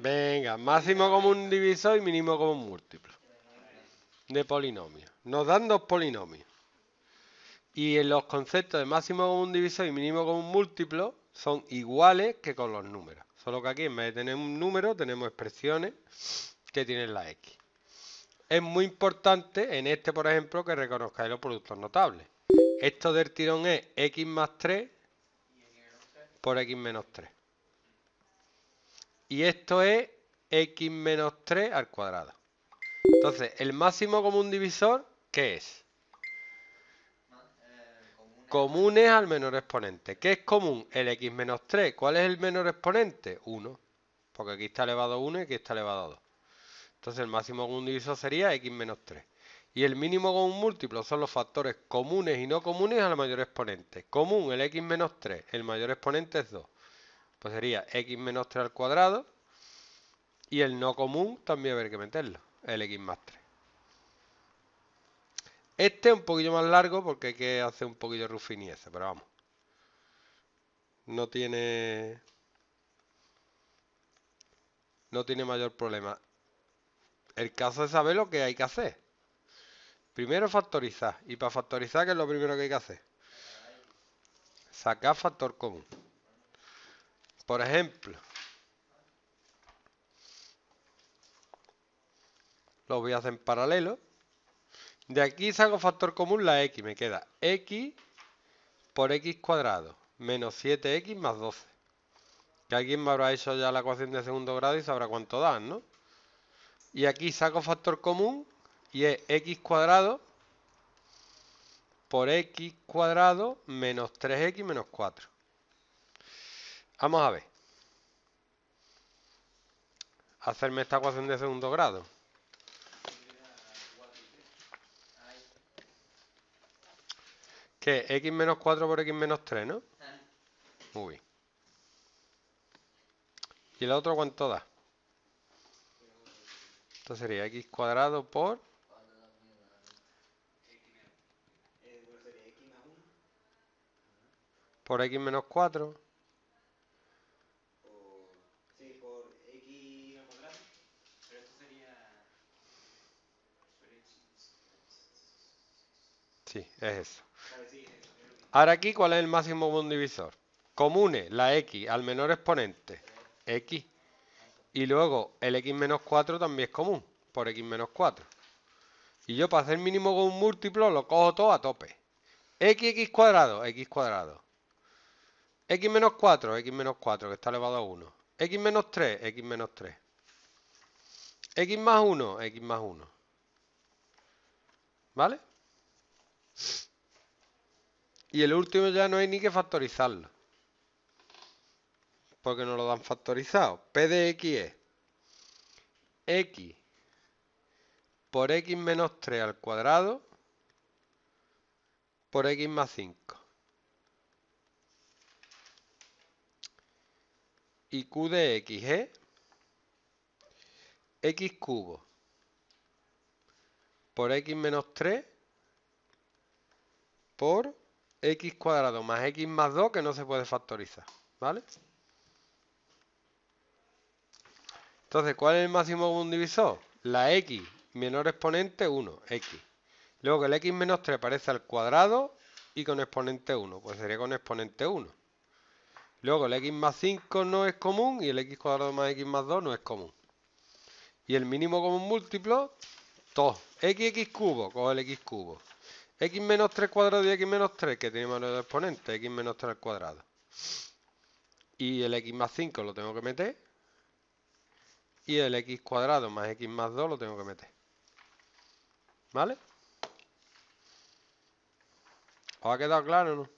Venga, máximo común divisor y mínimo común múltiplo. De polinomios. Nos dan dos polinomios. Y los conceptos de máximo común divisor y mínimo común múltiplo son iguales que con los números. Solo que aquí en vez de tener un número tenemos expresiones que tienen la X. Es muy importante en este, por ejemplo, que reconozcáis los productos notables. Esto del tirón es X más 3 por X menos 3. Y esto es x menos 3 al cuadrado. Entonces, el máximo común divisor, ¿qué es? Comunes al menor exponente. ¿Qué es común? El x menos 3. ¿Cuál es el menor exponente? 1. Porque aquí está elevado a 1 y aquí está elevado a 2. Entonces el máximo común divisor sería x menos 3. Y el mínimo común múltiplo son los factores comunes y no comunes al mayor exponente. Común el x menos 3, el mayor exponente es 2. Pues sería x menos 3 al cuadrado. Y el no común también habría que meterlo. El x más 3. Este es un poquillo más largo porque hay que hacer un poquillo de rufinieza, pero vamos. No tiene... No tiene mayor problema. El caso es saber lo que hay que hacer. Primero factorizar. Y para factorizar, ¿qué es lo primero que hay que hacer? Sacar factor común. Por ejemplo, lo voy a hacer en paralelo. De aquí saco factor común la x, me queda x por x cuadrado, menos 7x más 12. Que alguien me habrá hecho ya la ecuación de segundo grado y sabrá cuánto dan, ¿no? Y aquí saco factor común y es x cuadrado por x cuadrado menos 3x menos 4. Vamos a ver. Hacerme esta ecuación de segundo grado. ¿Qué? X menos 4 por X menos 3, ¿no? Muy bien. ¿Y el otro cuánto da? Esto sería X cuadrado por... Por X menos 4. es eso. Ahora aquí, ¿cuál es el máximo común divisor? Comune la x al menor exponente, x. Y luego el x menos 4 también es común, por x menos 4. Y yo para hacer mínimo con un múltiplo lo cojo todo a tope. x, x cuadrado, x cuadrado. x menos 4, x menos 4, que está elevado a 1. x menos 3, x menos 3. x más 1, x más 1. ¿Vale? Y el último ya no hay ni que factorizarlo. Porque no lo dan factorizado. P de X es X por X menos 3 al cuadrado por X más 5. Y Q de X es X cubo por X menos 3 por x cuadrado más x más 2 que no se puede factorizar, ¿vale? Entonces, ¿cuál es el máximo común divisor? La x menor exponente 1, x. Luego que el x menos 3 aparece al cuadrado y con exponente 1, pues sería con exponente 1. Luego el x más 5 no es común y el x cuadrado más x más 2 no es común. Y el mínimo común múltiplo, 2. x, cubo, coge el x cubo x menos 3 cuadrado y x menos 3 que tiene en el exponente, x menos 3 al cuadrado. Y el x más 5 lo tengo que meter. Y el x cuadrado más x más 2 lo tengo que meter. ¿Vale? ¿Os ha quedado claro no?